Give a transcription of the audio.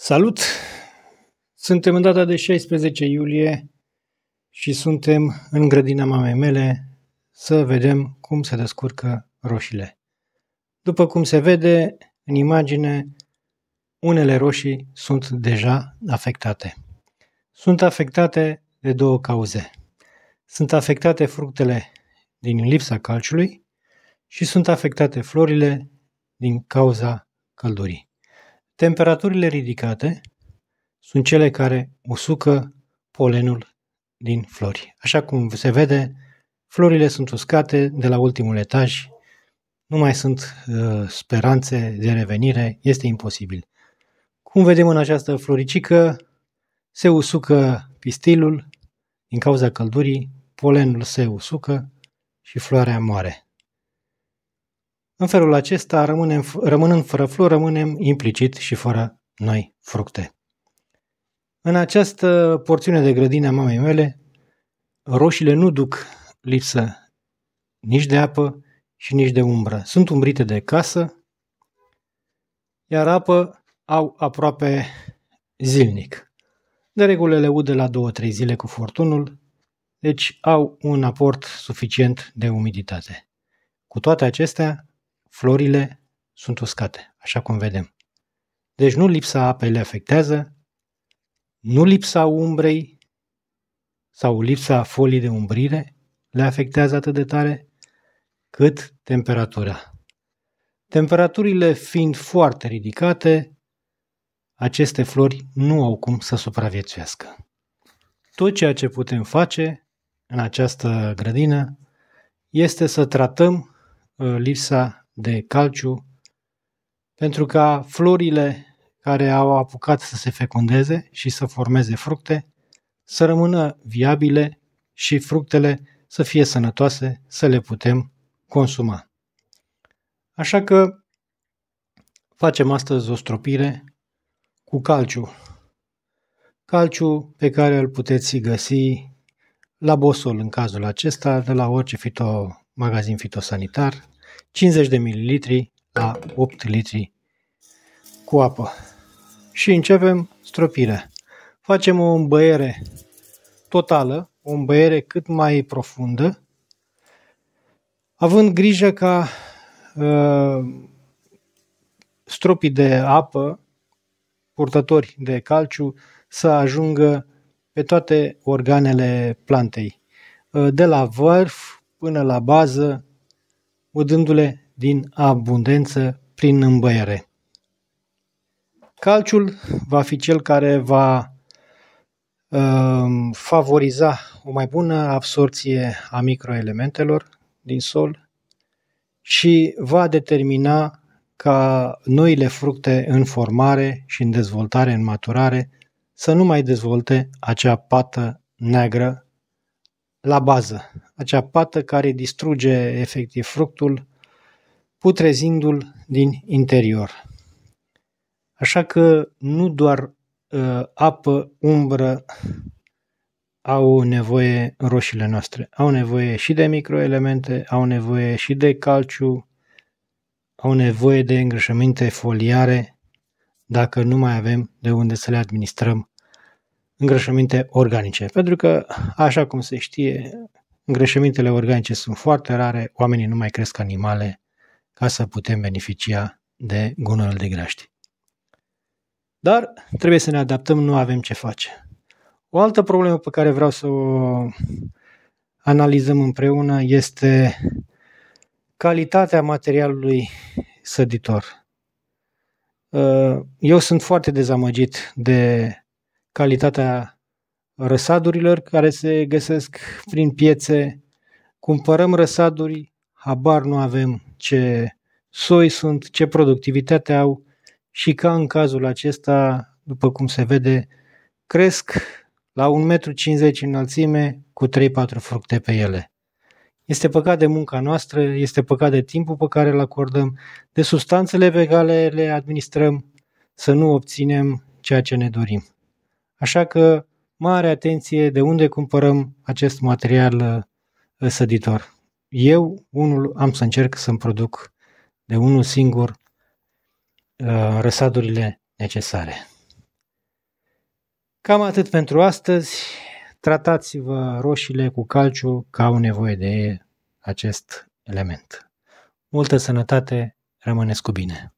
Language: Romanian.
Salut! Suntem în data de 16 iulie și suntem în grădina mamei mele să vedem cum se descurcă roșiile. După cum se vede în imagine, unele roșii sunt deja afectate. Sunt afectate de două cauze. Sunt afectate fructele din lipsa calciului și sunt afectate florile din cauza căldurii. Temperaturile ridicate sunt cele care usucă polenul din flori. Așa cum se vede, florile sunt uscate de la ultimul etaj, nu mai sunt uh, speranțe de revenire, este imposibil. Cum vedem în această floricică, se usucă pistilul din cauza căldurii, polenul se usucă și floarea moare. În felul acesta, rămânem, rămânând fără flori, rămânem implicit și fără noi fructe. În această porțiune de grădină a mamei mele, roșiile nu duc lipsă nici de apă și nici de umbră. Sunt umbrite de casă, iar apă au aproape zilnic. De regulă le udă la 2-3 zile cu furtunul, deci au un aport suficient de umiditate. Cu toate acestea, florile sunt uscate, așa cum vedem. Deci nu lipsa apei le afectează, nu lipsa umbrei sau lipsa folii de umbrire le afectează atât de tare, cât temperatura. Temperaturile fiind foarte ridicate, aceste flori nu au cum să supraviețuiască. Tot ceea ce putem face în această grădină este să tratăm uh, lipsa de calciu, pentru ca florile care au apucat să se fecundeze și să formeze fructe să rămână viabile și fructele să fie sănătoase, să le putem consuma. Așa că facem astăzi o stropire cu calciu. Calciu pe care îl puteți găsi la Bosol în cazul acesta, de la orice fito, magazin fitosanitar, 50 de ml la 8 litri cu apă. Și începem stropirea. Facem o îmbăiere totală, o îmbăiere cât mai profundă, având grijă ca uh, stropii de apă purtători de calciu să ajungă pe toate organele plantei, uh, de la vârf până la bază, udându-le din abundență prin îmbăiere. Calciul va fi cel care va uh, favoriza o mai bună absorție a microelementelor din sol și va determina ca noile fructe în formare și în dezvoltare, în maturare, să nu mai dezvolte acea pată neagră la bază, acea pată care distruge efectiv fructul, putrezindu-l din interior. Așa că nu doar uh, apă, umbră au nevoie roșiile noastre. Au nevoie și de microelemente, au nevoie și de calciu, au nevoie de îngrășăminte foliare, dacă nu mai avem de unde să le administrăm îngrășăminte organice. Pentru că, așa cum se știe, îngrășămintele organice sunt foarte rare, oamenii nu mai cresc animale ca să putem beneficia de gunoiul de graști. Dar trebuie să ne adaptăm, nu avem ce face. O altă problemă pe care vreau să o analizăm împreună este calitatea materialului săditor. Eu sunt foarte dezamăgit de calitatea răsadurilor care se găsesc prin piețe, cumpărăm răsaduri, habar nu avem ce soi sunt, ce productivitate au și ca în cazul acesta, după cum se vede, cresc la 1,50 m înălțime cu 3-4 fructe pe ele. Este păcat de munca noastră, este păcat de timpul pe care îl acordăm, de substanțele pe care le administrăm, să nu obținem ceea ce ne dorim. Așa că mare atenție de unde cumpărăm acest material uh, săditor. Eu, unul, am să încerc să-mi produc de unul singur uh, răsadurile necesare. Cam atât pentru astăzi. Tratați-vă roșiile cu calciu ca au nevoie de acest element. Multă sănătate, rămâneți cu bine!